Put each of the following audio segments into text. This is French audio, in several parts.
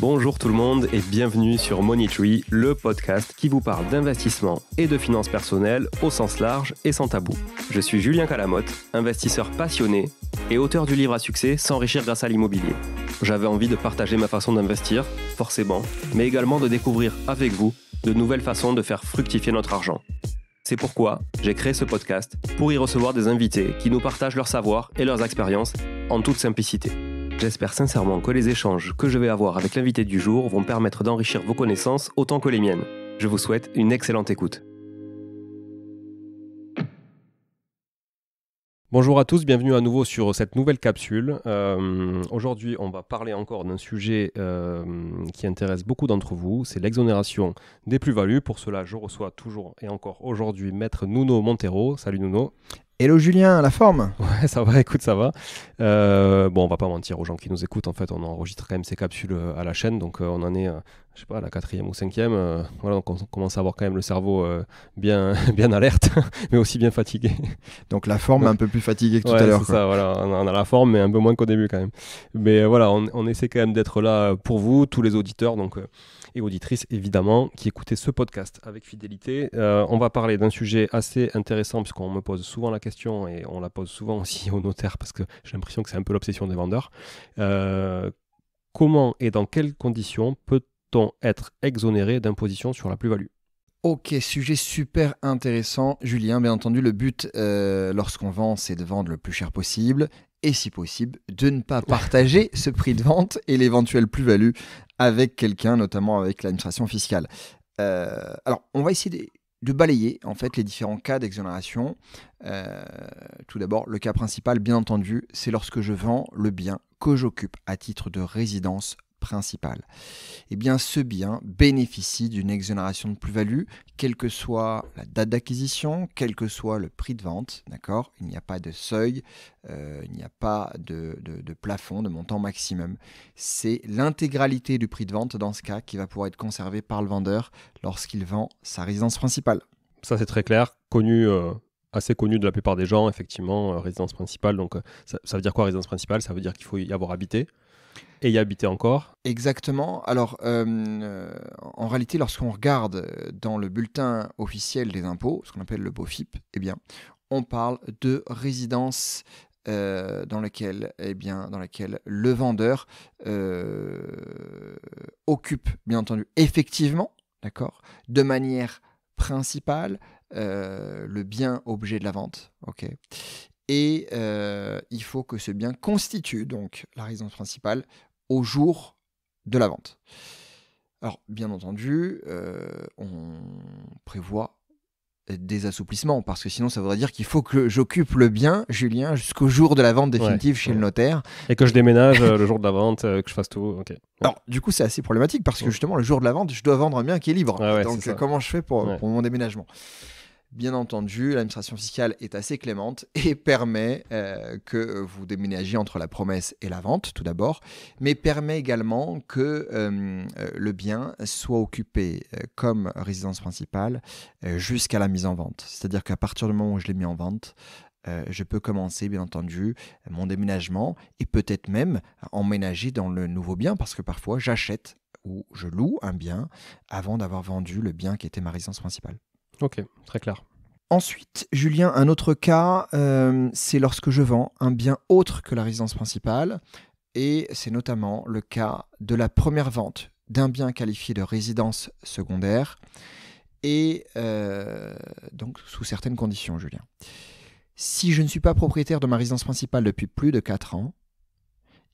Bonjour tout le monde et bienvenue sur Money Tree, le podcast qui vous parle d'investissement et de finances personnelles au sens large et sans tabou. Je suis Julien Calamotte, investisseur passionné et auteur du livre à succès S'enrichir grâce à l'immobilier. J'avais envie de partager ma façon d'investir, forcément, mais également de découvrir avec vous de nouvelles façons de faire fructifier notre argent. C'est pourquoi j'ai créé ce podcast pour y recevoir des invités qui nous partagent leur savoir et leurs expériences en toute simplicité. J'espère sincèrement que les échanges que je vais avoir avec l'invité du jour vont permettre d'enrichir vos connaissances autant que les miennes. Je vous souhaite une excellente écoute. Bonjour à tous, bienvenue à nouveau sur cette nouvelle capsule. Euh, aujourd'hui, on va parler encore d'un sujet euh, qui intéresse beaucoup d'entre vous, c'est l'exonération des plus-values. Pour cela, je reçois toujours et encore aujourd'hui Maître Nuno Montero. Salut Nuno. Hello Julien, la forme Ouais, ça va, écoute, ça va. Euh, bon, on va pas mentir aux gens qui nous écoutent, en fait, on enregistre quand même ces capsules euh, à la chaîne, donc euh, on en est, je sais pas, à la quatrième ou cinquième. voilà, donc on commence à avoir quand même le cerveau bien, bien alerte, mais aussi bien fatigué. Donc la forme un peu plus fatiguée que tout à l'heure. c'est ça, voilà, on a, la forme, mais un peu moins qu'au début quand même. Mais voilà, on, on essaie quand même d'être là pour vous, tous les auditeurs, donc et auditrices, évidemment, qui écoutaient ce podcast avec fidélité. Euh, on va parler d'un sujet assez intéressant, puisqu'on me pose souvent la question, et on la pose souvent aussi aux notaires, parce que j'ai l'impression que c'est un peu l'obsession des vendeurs. Euh, comment et dans quelles conditions peut-on être exonéré d'imposition sur la plus-value Ok, sujet super intéressant. Julien, bien entendu, le but euh, lorsqu'on vend, c'est de vendre le plus cher possible et si possible, de ne pas partager ce prix de vente et l'éventuelle plus-value avec quelqu'un, notamment avec l'administration fiscale. Euh, alors, on va essayer de, balayer en fait les différents cas d'exonération. Euh, tout d'abord, le cas principal, bien entendu, c'est lorsque je vends le bien que j'occupe à titre de résidence principal. Eh bien, ce bien bénéficie d'une exonération de plus-value, quelle que soit la date d'acquisition, quel que soit le prix de vente, d'accord Il n'y a pas de seuil, euh, il n'y a pas de, plafond, de montant maximum. C'est l'intégralité du prix de vente dans ce cas qui va pouvoir être conservé par le vendeur lorsqu'il vend sa résidence principale. Ça, c'est très clair, connu euh, assez connu de la plupart des gens, effectivement, euh, résidence principale. Donc, ça, veut dire quoi résidence principale Ça veut dire qu'il faut y avoir habité. Et y habiter encore Exactement. Alors, euh, euh, en réalité, lorsqu'on regarde euh, dans le bulletin officiel des impôts, ce qu'on appelle le BOFIP, eh bien, on parle de résidence dans eh bien, dans laquelle le vendeur occupe, bien entendu, effectivement, d'accord, de manière principale le bien objet de la vente, ok, et euh, il faut que ce bien constitue donc la résidence principale au jour de la vente. Alors, bien entendu, euh, on prévoit des assouplissements, parce que sinon ça voudrait dire qu'il faut que j'occupe le bien, Julien, jusqu'au jour de la vente définitive chez le notaire. Et que je déménage euh, le jour de la vente, que je fasse tout. Alors, du coup, c'est assez problématique, parce que justement, le jour de la vente, je dois vendre un bien qui est libre. Donc, comment je fais pour mon déménagement Bien entendu, l'administration fiscale est assez clémente et permet euh, que vous déménagiez entre la promesse et la vente, tout d'abord, mais permet également que euh, euh, le bien soit occupé comme résidence principale jusqu'à la mise en vente. C'est-à-dire qu'à partir du moment où je l'ai mis en vente, je peux commencer, bien entendu, mon déménagement et peut-être même emménager dans le nouveau bien parce que parfois j'achète ou je loue un bien avant d'avoir vendu le bien qui était ma résidence principale. Ok, très clair. Ensuite, Julien, un autre cas, euh, c'est lorsque je vends un bien autre que la résidence principale, et c'est notamment le cas de la première vente d'un bien qualifié de résidence secondaire, et euh, donc sous certaines conditions, Julien. Si je ne suis pas propriétaire de ma résidence principale depuis plus de 4 ans,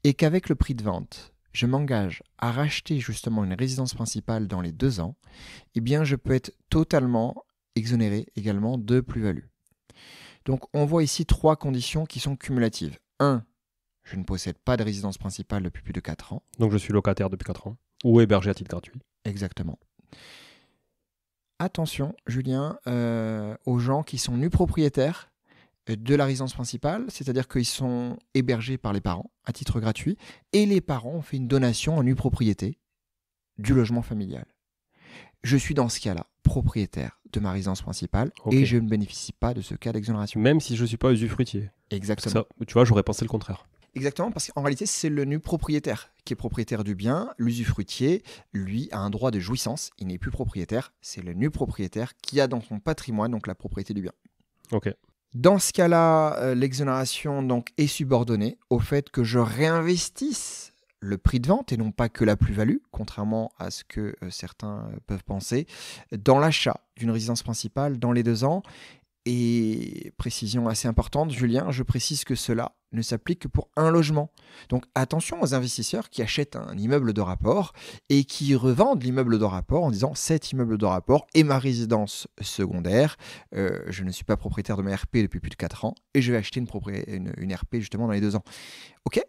et qu'avec le prix de vente, je m'engage à racheter justement une résidence principale dans les 2 ans, eh bien je peux être totalement exonéré également de plus-value. Donc on voit ici trois conditions qui sont cumulatives. 1. Je ne possède pas de résidence principale depuis plus de 4 ans. Donc je suis locataire depuis 4 ans. Ou hébergé à titre gratuit. Exactement. Attention, Julien, euh, aux gens qui sont nus propriétaires de la résidence principale, c'est-à-dire qu'ils sont hébergés par les parents à titre gratuit, et les parents ont fait une donation en nue propriété du logement familial. Je suis dans ce cas-là propriétaire de ma résidence principale et je ne bénéficie pas de ce cas d'exonération. Même si je ne suis pas usufruitier. Exactement. tu vois, j'aurais pensé le contraire. Exactement, parce qu'en réalité, c'est le nu propriétaire qui est propriétaire du bien. L'usufruitier, lui, a un droit de jouissance. Il n'est plus propriétaire. C'est le nu propriétaire qui a dans son patrimoine donc la propriété du bien. Ok. Dans ce cas-là, euh, l'exonération donc est subordonnée au fait que je réinvestisse le prix de vente et non pas que la plus-value, contrairement à ce que euh, certains euh, peuvent penser, dans l'achat d'une résidence principale dans les deux ans. Et précision assez importante, Julien, je précise que cela ne s'applique que pour un logement. Donc attention aux investisseurs qui achètent un immeuble de rapport et qui revendent l'immeuble de rapport en disant cet immeuble de rapport est ma résidence secondaire, euh, je ne suis pas propriétaire de ma RP depuis plus de 4 ans et je vais acheter une, RP justement dans les deux ans. Ok,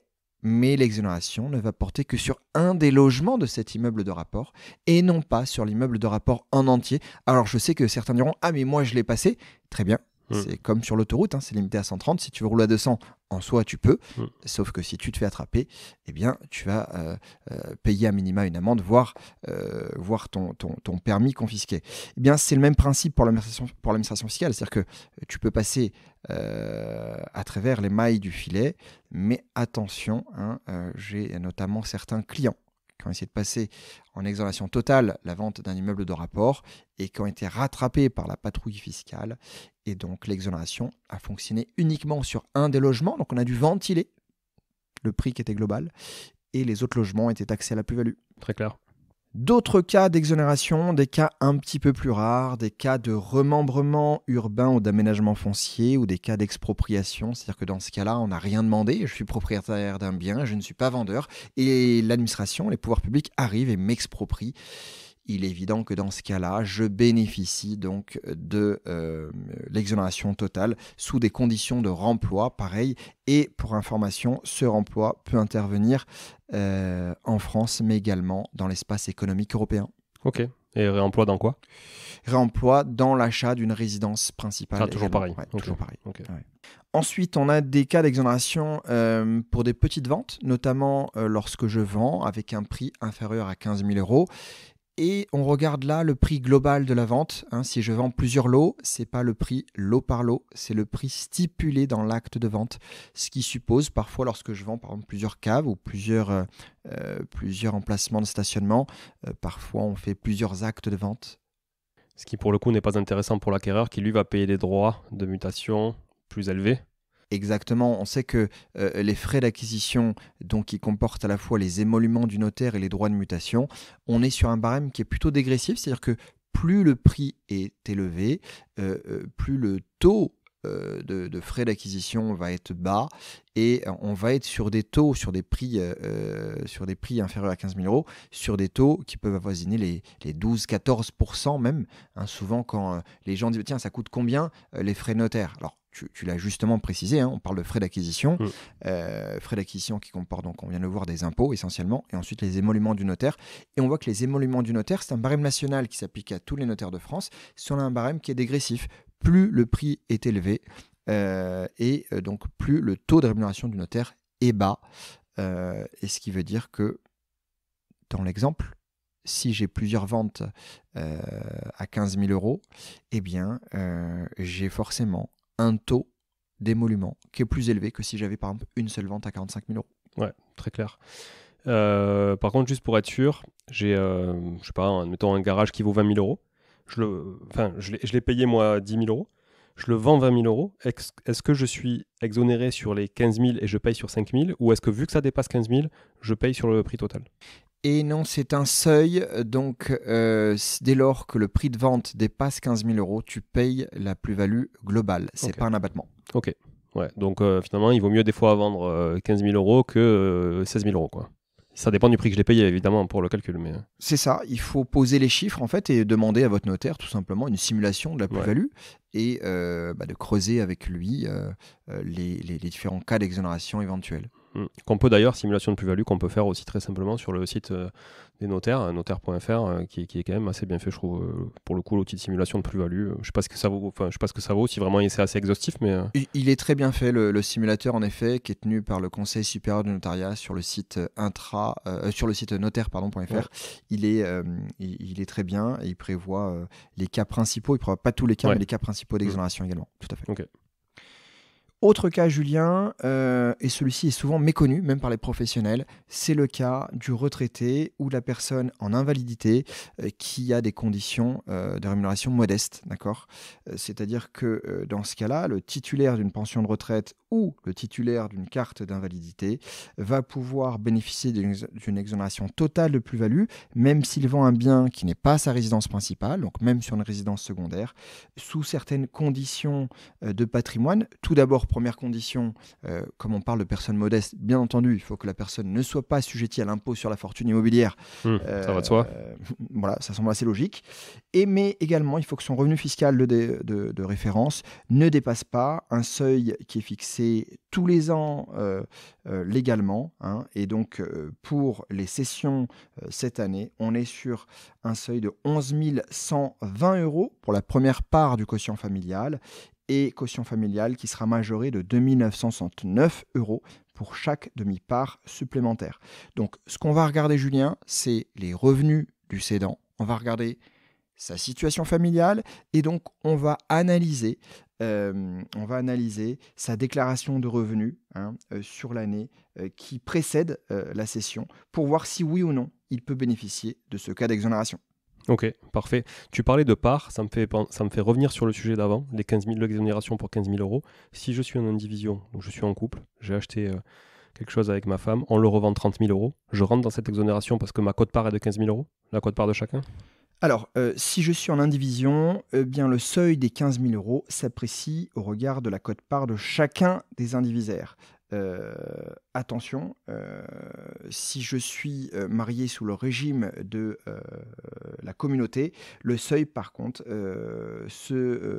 mais l'exonération ne va porter que sur un des logements de cet immeuble de rapport et non pas sur l'immeuble de rapport en entier. Alors je sais que certains diront Ah mais moi je l'ai passé, très bien, Mm. C'est comme sur l'autoroute, hein, c'est limité à 130. Si tu veux rouler à 200, en soi, tu peux. Mm. Sauf que si tu te fais attraper, eh bien, tu vas euh, euh, payer à minima une amende, voire, euh, ton, ton, permis confisqué. Eh bien, c'est le même principe pour l'administration fiscale. C'est-à-dire que tu peux passer à travers les mailles du filet, mais attention, hein, j'ai notamment certains clients qui ont essayé de passer en exonération totale la vente d'un immeuble de rapport et qui ont été rattrapés par la patrouille fiscale. Et donc l'exonération a fonctionné uniquement sur un des logements, donc on a dû ventiler le prix qui était global et les autres logements étaient taxés à la plus-value. Très clair. D'autres cas d'exonération, des cas un petit peu plus rares, des cas de remembrement urbain ou d'aménagement foncier ou des cas d'expropriation, c'est-à-dire que dans ce cas-là, on n'a rien demandé, je suis propriétaire d'un bien, je ne suis pas vendeur, et l'administration, les pouvoirs publics arrivent et m'exproprient il est évident que dans ce cas-là, je bénéficie donc de euh, l'exonération totale sous des conditions de remploi, pareil. Et pour information, ce remploi peut intervenir euh, en France, mais également dans l'espace économique européen. Ok. Et réemploi dans quoi Réemploi dans l'achat d'une résidence principale. Ah, toujours pareil. Toujours pareil. Ensuite, on a des cas d'exonération euh, pour des petites ventes, notamment lorsque je vends avec un prix inférieur à 15 000 euros et on regarde là le prix global de la vente. Hein. si je vends plusieurs lots, c'est pas le prix lot par lot, c'est le prix stipulé dans l'acte de vente. Ce qui suppose parfois, lorsque je vends par exemple plusieurs caves ou plusieurs, euh, euh, plusieurs emplacements de stationnement, euh, parfois on fait plusieurs actes de vente. Ce qui pour le coup n'est pas intéressant pour l'acquéreur qui lui va payer des droits de mutation plus élevés Exactement, on sait que euh, les frais d'acquisition, donc qui comportent à la fois les émoluments du notaire et les droits de mutation, on est sur un barème qui est plutôt dégressif, c'est-à-dire que plus le prix est élevé, euh, euh, plus le taux de, frais d'acquisition va être bas et on va être sur des taux, sur des prix, sur des prix inférieurs à 15 000 euros, sur des taux qui peuvent avoisiner les, 12-14% même. Hein, souvent, quand les gens disent Tiens, ça coûte combien les frais notaires Alors, tu, l'as justement précisé, hein, on parle de frais d'acquisition, mm. euh, frais d'acquisition qui comportent donc, on vient de le voir, des impôts essentiellement, et ensuite les émoluments du notaire. Et on voit que les émoluments du notaire, c'est un barème national qui s'applique à tous les notaires de France, sur un barème qui est dégressif. Plus le prix est élevé, euh, et euh, donc plus le taux de rémunération du notaire est bas. et ce qui veut dire que, dans l'exemple, si j'ai plusieurs ventes à 15 000 euros, eh bien, j'ai forcément un taux d'émolument qui est plus élevé que si j'avais par exemple une seule vente à 45 000 euros. Ouais, très clair. Euh, par contre, juste pour être sûr, j'ai, euh, je sais pas, mettons un garage qui vaut 20 000 euros. Je le, enfin, je l'ai payé moi 10 000 euros. Je le vends 20 000 euros. Est-ce que je suis exonéré sur les 15 000 et je paye sur 5 000 ou est-ce que vu que ça dépasse 15 000, je paye sur le prix total et non, c'est un seuil. Donc, euh, dès lors que le prix de vente dépasse 15 000 euros, tu payes la plus-value globale. C'est pas un abattement. Ok. Ouais. Donc, euh, finalement, il vaut mieux des fois vendre 15 euh, 000 euros que 16 000 euros, quoi. Ça dépend du prix que je l'ai payé, évidemment, pour le calcul. mais C'est ça, il faut poser les chiffres, en fait, et demander à votre notaire, tout simplement, une simulation de la plus-value, et bah, de creuser avec lui les, les, différents cas d'exonération éventuels. Mm. Qu'on peut d'ailleurs, simulation de plus-value, qu'on peut faire aussi très simplement sur le site euh, des notaires, hein, notaire.fr, euh, qui, qui, est quand même assez bien fait, je trouve, euh, pour le coup, l'outil de simulation de plus-value. Je sais que ça vaut, enfin, je sais pas ce que ça vaut, si vraiment c'est assez exhaustif, mais. Il, est très bien fait, le, simulateur, en effet, qui est tenu par le Conseil supérieur du notariat sur le site intra, sur le site notaire.fr. Il, est, il, est très bien, et il prévoit les cas principaux, il prévoit pas tous les cas, mais les cas principaux d'exonération mm. également, tout à fait. Ok. Autre cas, Julien, euh, et celui-ci est souvent méconnu, même par les professionnels, c'est le cas du retraité ou de la personne en invalidité euh, qui a des conditions euh, de rémunération modestes, d'accord C'est-à-dire que dans ce cas-là, le titulaire d'une pension de retraite ou le titulaire d'une carte d'invalidité va pouvoir bénéficier d'une exonération totale de plus-value, même s'il vend un bien qui n'est pas sa résidence principale, donc même sur une résidence secondaire, sous certaines conditions de patrimoine. Tout d'abord première condition, euh, comme on parle de personnes modeste, bien entendu, il faut que la personne ne soit pas assujettie à l'impôt sur la fortune immobilière. Hmm, euh, ça va de soi. voilà, ça semble assez logique. Et, mais également, il faut que son revenu fiscal de, référence ne dépasse pas un seuil qui est fixé tous les ans euh, légalement. Hein. et donc, pour les sessions cette année, on est sur un seuil de 11 120 euros pour la première part du quotient familial et caution familiale qui sera majorée de 2969 euros pour chaque demi-part supplémentaire. Donc ce qu'on va regarder, Julien, c'est les revenus du cédant. On va regarder sa situation familiale et donc on va analyser, euh, on va analyser sa déclaration de revenus hein, euh, sur l'année euh, qui précède la session pour voir si oui ou non il peut bénéficier de ce cas d'exonération. Ok, parfait. Tu parlais de part, ça me fait, ça me fait revenir sur le sujet d'avant, les quinze l'exonération pour 15 000 euros. Si je suis en indivision, donc je suis en couple, j'ai acheté euh, quelque chose avec ma femme, on le revend 30 000 euros, je rentre dans cette exonération parce que ma cote-part est de 15 000 euros, la cote-part de chacun alors, euh, si je suis en indivision, eh bien le seuil des 15 000 euros s'apprécie au regard de la cote-part de chacun des indivisaires. Euh, attention, euh, si je suis euh, marié sous le régime de la communauté, le seuil par contre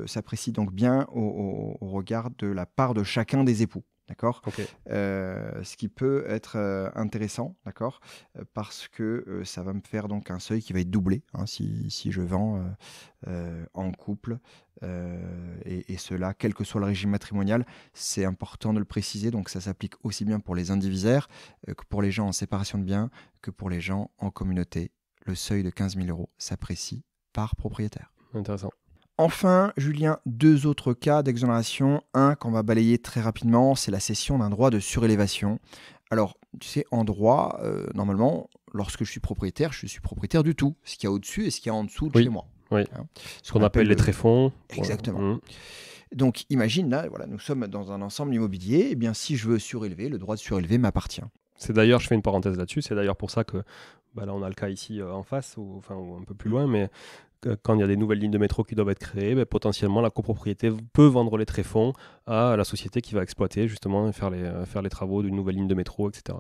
s'apprécie donc bien au regard de la part de chacun des époux. D'accord euh, Ce qui peut être euh, intéressant, d'accord euh, Parce que ça va me faire donc un seuil qui va être doublé hein, si, je vends en couple. Et, et, cela, quel que soit le régime matrimonial, c'est important de le préciser. Donc ça s'applique aussi bien pour les indivisaires que pour les gens en séparation de biens, que pour les gens en communauté. Le seuil de 15 000 euros s'apprécie par propriétaire. Intéressant. Enfin, Julien, deux autres cas d'exonération. Un qu'on va balayer très rapidement, c'est la cession d'un droit de surélévation. Alors, tu sais, en droit, euh, normalement, lorsque je suis propriétaire, je suis propriétaire du tout, ce qu'il y a au-dessus et ce qu'il y a en dessous de chez moi. Oui. Hein? ce qu'on appelle, les tréfonds. Exactement. Mmh. Donc imagine, là, voilà, nous sommes dans un ensemble immobilier, Et eh bien si je veux surélever, le droit de surélever m'appartient. C'est d'ailleurs, je fais une parenthèse là-dessus, c'est d'ailleurs pour ça que bah, là on a le cas ici euh, en face, enfin ou un peu plus loin, mais quand il y a des nouvelles lignes de métro qui doivent être créées, ben, potentiellement la copropriété peut vendre les tréfonds à la société qui va exploiter justement et faire les, euh, travaux d'une nouvelle ligne de métro, etc.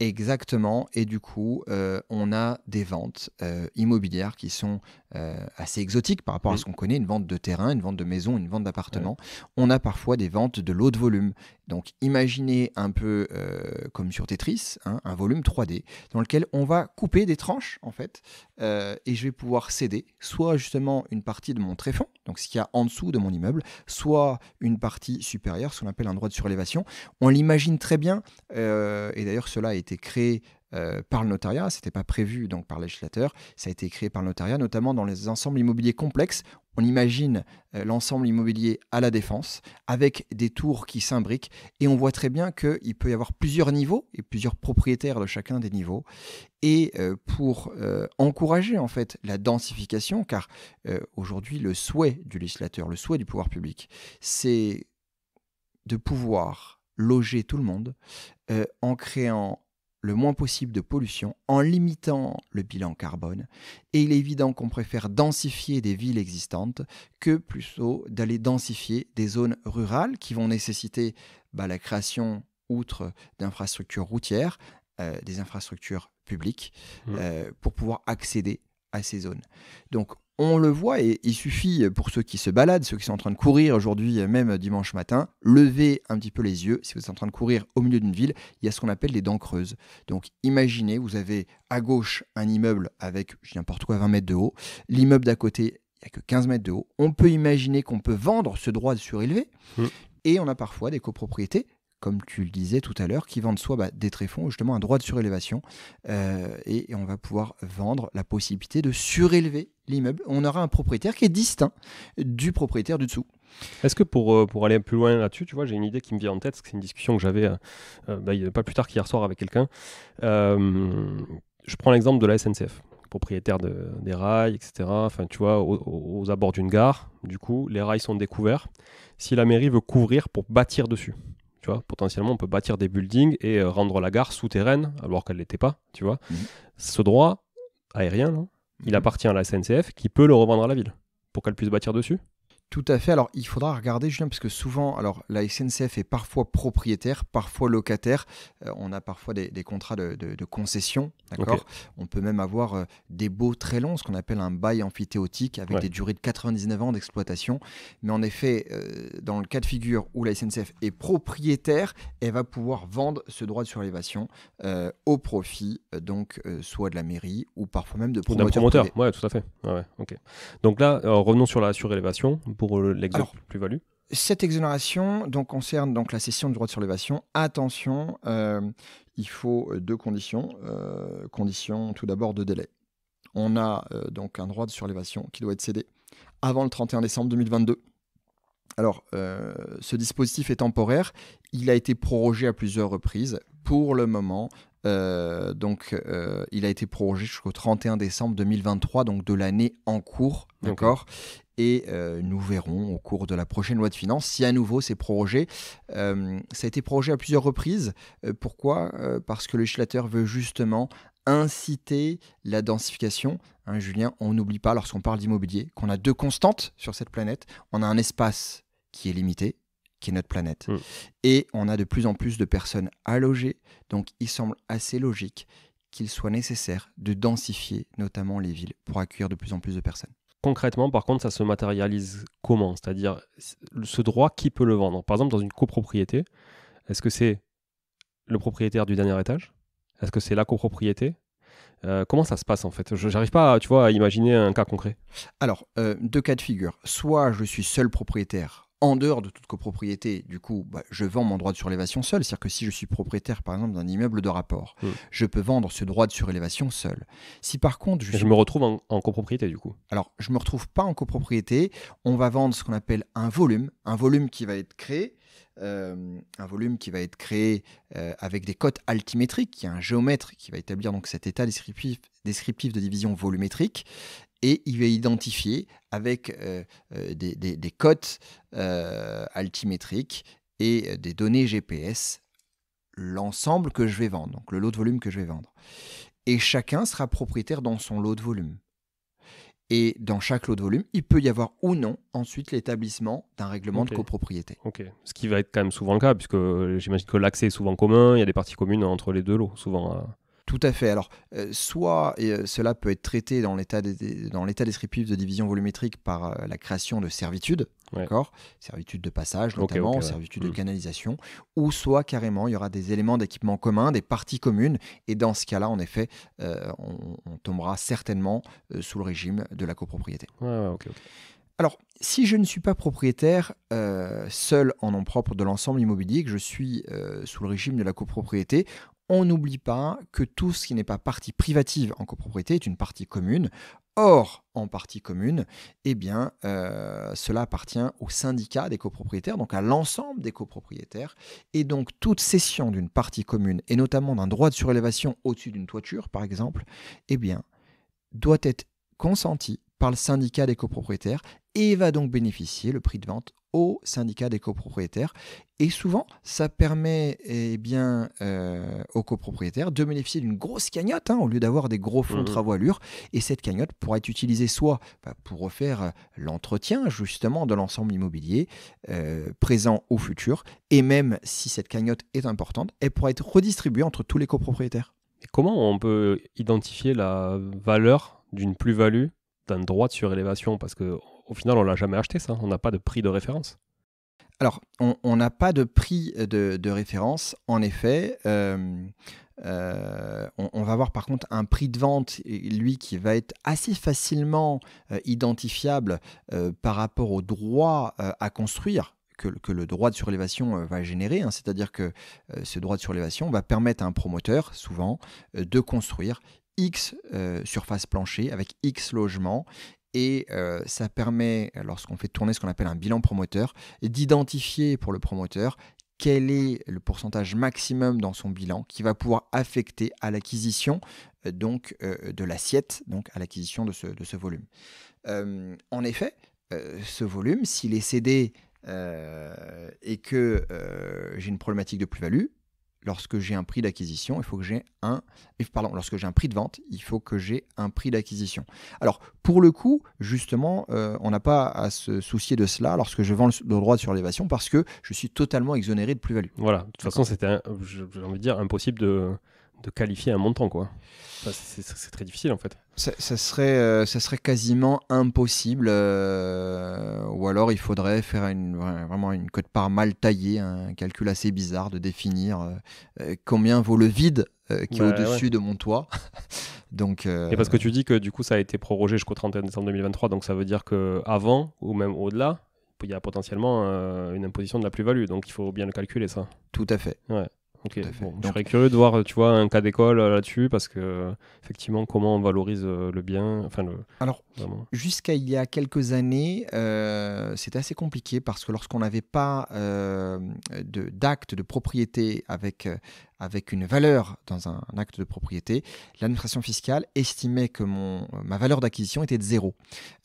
Exactement, et du coup, euh, on a des ventes euh, immobilières qui sont assez exotiques par rapport à mm. ce qu'on connaît, une vente de terrain, une vente de maison, une vente d'appartement. On a parfois des ventes de lots de volume, donc imaginez un peu euh, comme sur Tetris, hein, un volume 3D dans lequel on va couper des tranches en fait, euh, et je vais pouvoir céder soit justement une partie de mon tréfonds, donc ce qu'il y a en dessous de mon immeuble, soit une partie supérieure, ce qu'on appelle un droit de surélévation. On l'imagine très bien, euh, et d'ailleurs cela a été créé euh, par le notariat. Ce n'était pas prévu donc par le législateur. Ça a été créé par le notariat, notamment dans les ensembles immobiliers complexes. On imagine euh, l'ensemble immobilier à la défense, avec des tours qui s'imbriquent, et on voit très bien qu'il peut y avoir plusieurs niveaux et plusieurs propriétaires de chacun des niveaux. Et euh, pour encourager en fait la densification, car aujourd'hui le souhait du législateur, le souhait du pouvoir public, c'est de pouvoir loger tout le monde en créant le moins possible de pollution en limitant le bilan carbone. Et il est évident qu'on préfère densifier des villes existantes que plutôt d'aller densifier des zones rurales qui vont nécessiter bah, la création, outre d'infrastructures routières, euh, des infrastructures publiques, mmh. euh, pour pouvoir accéder à ces zones. Donc on le voit et il suffit euh, pour ceux qui se baladent, ceux qui sont en train de courir aujourd'hui, euh, même euh, dimanche matin, lever un petit peu les yeux. Si vous êtes en train de courir au milieu d'une ville, il y a ce qu'on appelle les dents creuses. Donc imaginez, vous avez à gauche un immeuble avec, n'importe quoi, 20 mètres de haut. L'immeuble d'à côté, il n'y a que 15 mètres de haut. On peut imaginer qu'on peut vendre ce droit de surélever mmh. Et on a parfois des copropriétés comme tu le disais tout à l'heure, qui vendent soit bah, des tréfonds ou justement un droit de surélévation. Euh, et, on va pouvoir vendre la possibilité de surélever l'immeuble. On aura un propriétaire qui est distinct du propriétaire du dessous. Est-ce que pour, euh, pour aller plus loin là-dessus, tu vois, j'ai une idée qui me vient en tête, c'est une discussion que j'avais euh, bah, pas plus tard qu'hier soir avec quelqu'un. je prends l'exemple de la SNCF propriétaire des rails, etc. Enfin, tu vois, aux abords d'une gare, du coup, les rails sont découverts. Si la mairie veut couvrir pour bâtir dessus, tu vois, potentiellement, on peut bâtir des buildings et euh, rendre la gare souterraine, alors qu'elle l'était pas, tu vois. Mhm. Ce droit aérien, il mhm. appartient à la SNCF qui peut le revendre à la ville pour qu'elle puisse bâtir dessus. Tout à fait. Alors, il faudra regarder, Julien, parce que souvent, alors la SNCF est parfois propriétaire, parfois locataire. Euh, on a parfois des, contrats de, concession, d'accord On peut même avoir euh, des baux très longs, ce qu'on appelle un bail amphithéotique, avec des durées de 99 ans d'exploitation. Mais en effet, euh, dans le cas de figure où la SNCF est propriétaire, elle va pouvoir vendre ce droit de surélévation au profit, donc soit de la mairie ou parfois même de promoteurs. ouais, tout à fait. Ouais, Donc là, revenons sur la surélévation pour euh, l'exemple plus-value cette exonération donc, concerne donc la cession du droit de surélévation. Attention, euh, il faut euh, deux conditions. Euh, condition tout d'abord de délai. On a donc un droit de surélévation qui doit être cédé avant le 31 décembre 2022. Alors, ce dispositif est temporaire. Il a été prorogé à plusieurs reprises. Pour le moment, donc, il a été prorogé jusqu'au 31 décembre 2023, donc de l'année en cours, d'accord et euh, nous verrons au cours de la prochaine loi de finances si à nouveau c'est prorogé. Euh, ça a été prorogé à plusieurs reprises. Euh, pourquoi Parce que le législateur veut justement inciter la densification. Hein, Julien, on n'oublie pas lorsqu'on parle d'immobilier qu'on a deux constantes sur cette planète. On a un espace qui est limité, qui est notre planète. Mm. Et on a de plus en plus de personnes à loger. Donc il semble assez logique qu'il soit nécessaire de densifier notamment les villes pour accueillir de plus en plus de personnes concrètement, par contre, ça se matérialise comment C'est-à-dire, ce droit, qui peut le vendre Par exemple, dans une copropriété, est-ce que c'est le propriétaire du dernier étage Est-ce que c'est la copropriété euh, comment ça se passe en fait Je n'arrive pas, tu vois, à imaginer un cas concret. Alors, euh, deux cas de figure. Soit je suis seul propriétaire en dehors de toute copropriété, du coup, bah, je vends mon droit de surélévation seul. C'est-à-dire que si je suis propriétaire, par exemple, d'un immeuble de rapport, mm. je peux vendre ce droit de surélévation seul. Si par contre... Je, me retrouve en, copropriété, du coup. Alors, je ne me retrouve pas en copropriété. On va vendre ce qu'on appelle un volume, un volume qui va être créé. Euh, un volume qui va être créé euh, avec des cotes altimétriques, il y un géomètre qui va établir donc cet état descriptif, descriptif de division volumétrique, et il va identifier avec euh, euh, des, cotes euh, altimétriques et des données GPS l'ensemble que je vais vendre, donc le lot de volume que je vais vendre. Et chacun sera propriétaire dans son lot de volume. Et dans chaque lot de volume, il peut y avoir ou non ensuite l'établissement d'un règlement de copropriété. Ok. Ce qui va être quand même souvent le cas, puisque j'imagine que l'accès est souvent commun, il y a des parties communes entre les deux lots, souvent. Tout à fait. Alors, euh, soit euh, cela peut être traité dans l'état descriptif de division volumétrique par euh, la création de servitudes, d'accord Servitudes de passage notamment, servitudes de hmm. canalisation, ou soit carrément il y aura des éléments d'équipement commun, des parties communes, et dans ce cas-là, en effet, on, tombera certainement sous le régime de la copropriété. alors, si je ne suis pas propriétaire seul en nom propre de l'ensemble immobilier, que je suis sous le régime de la copropriété, on n'oublie pas que tout ce qui n'est pas partie privative en copropriété est une partie commune. Or, en partie commune, eh bien, euh, cela appartient au syndicat des copropriétaires, donc à l'ensemble des copropriétaires. Et donc, toute cession d'une partie commune, et notamment d'un droit de surélévation au-dessus d'une toiture, par exemple, eh bien, doit être consentie par le syndicat des copropriétaires et va donc bénéficier le prix de vente au syndicat des copropriétaires. Et souvent, ça permet et eh bien, euh, aux copropriétaires de bénéficier d'une grosse cagnotte hein, au lieu d'avoir des gros fonds de mmh. travaux à Et cette cagnotte pourra être utilisée soit bah, pour refaire euh, l'entretien justement de l'ensemble immobilier euh, présent ou futur, et même si cette cagnotte est importante, elle pourra être redistribuée entre tous les copropriétaires. Et comment on peut identifier la valeur d'une plus-value d'un droit de surélévation Parce que au final, on l'a jamais acheté, ça. On n'a pas de prix de référence. Alors, on n'a pas de prix de, référence, en effet. Euh, euh, on, va avoir par contre un prix de vente, lui, qui va être assez facilement euh, identifiable par rapport au droit à construire que, le droit de surélévation va générer. Hein. C'est-à-dire que ce droit de surélévation va permettre à un promoteur, souvent, de construire X surfaces surface plancher avec X logements et euh, ça permet, lorsqu'on fait tourner ce qu'on appelle un bilan promoteur, d'identifier pour le promoteur quel est le pourcentage maximum dans son bilan qui va pouvoir affecter à l'acquisition euh, donc euh, de l'assiette, donc à l'acquisition de ce, de ce, volume. en effet, ce volume, s'il est cédé et que j'ai une problématique de plus-value, lorsque j'ai un prix d'acquisition, il faut que j'ai un pardon, lorsque j'ai un prix de vente, il faut que j'ai un prix d'acquisition. Alors pour le coup, justement, euh, on n'a pas à se soucier de cela lorsque je vends le, droit de surélévation parce que je suis totalement exonéré de plus-value. Voilà, de toute façon, c'était j'ai envie de dire impossible de de qualifier un montant, quoi. c'est très difficile en fait. Ça, serait, euh, ça serait quasiment impossible, euh, ou alors il faudrait faire une, vraiment une cote part mal taillée, un calcul assez bizarre de définir euh, combien vaut le vide qui est au-dessus de mon toit. donc, Et parce que tu dis que du coup ça a été prorogé jusqu'au 31 décembre 2023, donc ça veut dire que avant ou même au-delà, il y a potentiellement une imposition de la plus-value, donc il faut bien le calculer ça. Tout à fait. Ouais. Ok, je serais curieux de voir, tu vois, un cas d'école euh, là-dessus, parce que effectivement, comment on valorise euh, le bien, enfin Alors, jusqu'à il y a quelques années, euh, c'était assez compliqué parce que lorsqu'on n'avait pas d'acte de, propriété avec avec une valeur dans un acte de propriété, l'administration fiscale estimait que mon, euh, ma valeur d'acquisition était de zéro.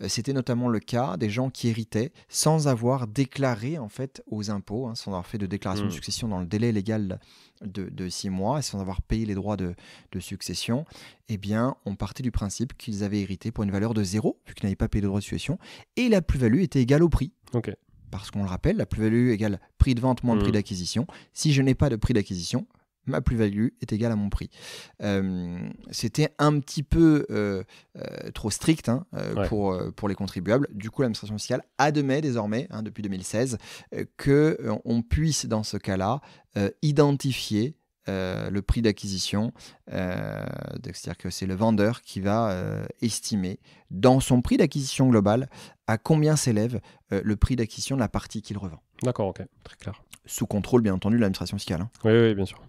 Euh, c'était notamment le cas des gens qui héritaient sans avoir déclaré en fait aux impôts, hein, sans avoir fait de déclaration de mmh. succession dans le délai légal de, six mois, et sans avoir payé les droits de, succession. Eh bien, on partait du principe qu'ils avaient hérité pour une valeur de zéro, vu qu'ils n'avaient pas payé de droits de succession, et la plus-value était égale au prix. parce qu'on le rappelle, la plus-value égale prix de vente moins mmh. prix d'acquisition. Si je n'ai pas de prix d'acquisition, ma plus-value est égale à mon prix. Euh, c'était un petit peu euh, euh, trop strict hein, pour, pour les contribuables. Du coup, l'administration fiscale admet désormais, hein, depuis 2016, que on puisse, dans ce cas-là, identifier le prix d'acquisition. C'est-à-dire que c'est le vendeur qui va estimer dans son prix d'acquisition global à combien s'élève le prix d'acquisition de la partie qu'il revend. D'accord, ok, très clair. Sous contrôle, bien entendu, de l'administration fiscale. Hein. oui, bien sûr.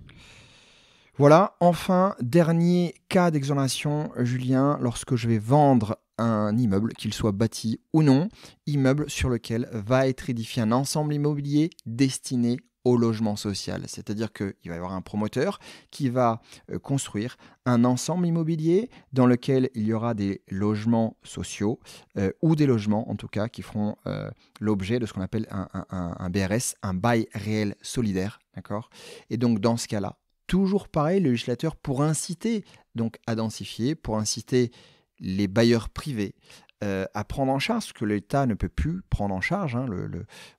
Voilà, enfin, dernier cas d'exonération, Julien, lorsque je vais vendre un immeuble, qu'il soit bâti ou non, immeuble sur lequel va être édifié un ensemble immobilier destiné au logement social. C'est-à-dire qu'il va y avoir un promoteur qui va euh, construire un ensemble immobilier dans lequel il y aura des logements sociaux euh, ou des logements en tout cas qui feront euh, l'objet de ce qu'on appelle un, un, BRS, un bail réel solidaire. D'accord Et donc dans ce cas-là, toujours pareil, le législateur, pour inciter donc à densifier, pour inciter les bailleurs privés euh, à prendre en charge ce que l'État ne peut plus prendre en charge. Hein.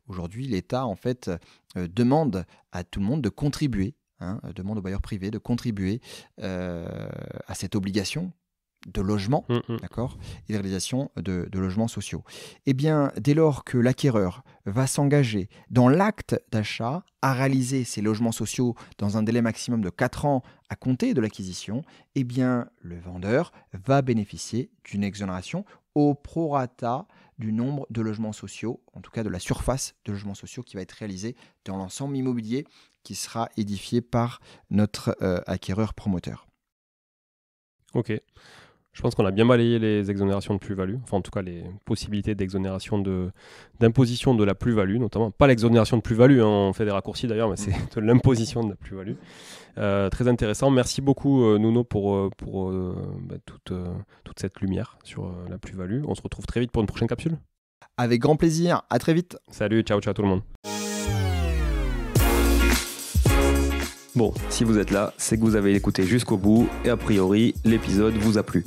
Aujourd'hui, l'État en fait euh, demande à tout le monde de contribuer. Hein, demande aux bailleurs privés de contribuer euh, à cette obligation de logements, mm, mm. d'accord, et de réalisation de, logements sociaux. Eh bien, dès lors que l'acquéreur va s'engager dans l'acte d'achat à réaliser ces logements sociaux dans un délai maximum de 4 ans à compter de l'acquisition, eh bien, le vendeur va bénéficier d'une exonération au prorata du nombre de logements sociaux, en tout cas de la surface de logements sociaux qui va être réalisée dans l'ensemble immobilier qui sera édifié par notre euh, acquéreur promoteur. Ok. Je pense qu'on a bien balayé les exonérations de plus-value, enfin en tout cas les possibilités d'exonération d'imposition de, la plus-value, notamment pas l'exonération de plus-value, hein, on fait des raccourcis d'ailleurs, mais c'est de l'imposition de la plus-value. Euh, très intéressant. Merci beaucoup euh, Nuno pour, euh, bah, toute cette lumière sur la plus-value. On se retrouve très vite pour une prochaine capsule. Avec grand plaisir, à très vite. Salut, ciao ciao tout le monde. Bon, si vous êtes là, c'est que vous avez écouté jusqu'au bout et a priori, l'épisode vous a plu.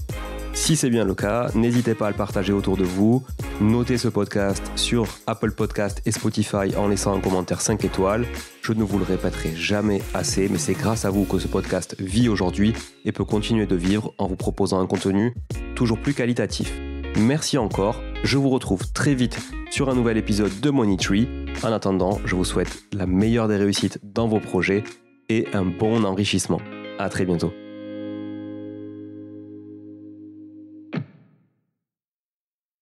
Si c'est bien le cas, n'hésitez pas à le partager autour de vous. Notez ce podcast sur Apple Podcast et Spotify en laissant un commentaire 5 étoiles. Je ne vous le répéterai jamais assez, mais c'est grâce à vous que ce podcast vit aujourd'hui et peut continuer de vivre en vous proposant un contenu toujours plus qualitatif. Merci encore, je vous retrouve très vite sur un nouvel épisode de Money Tree. En attendant, je vous souhaite la meilleure des réussites dans vos projets et un bon enrichissement. À très bientôt.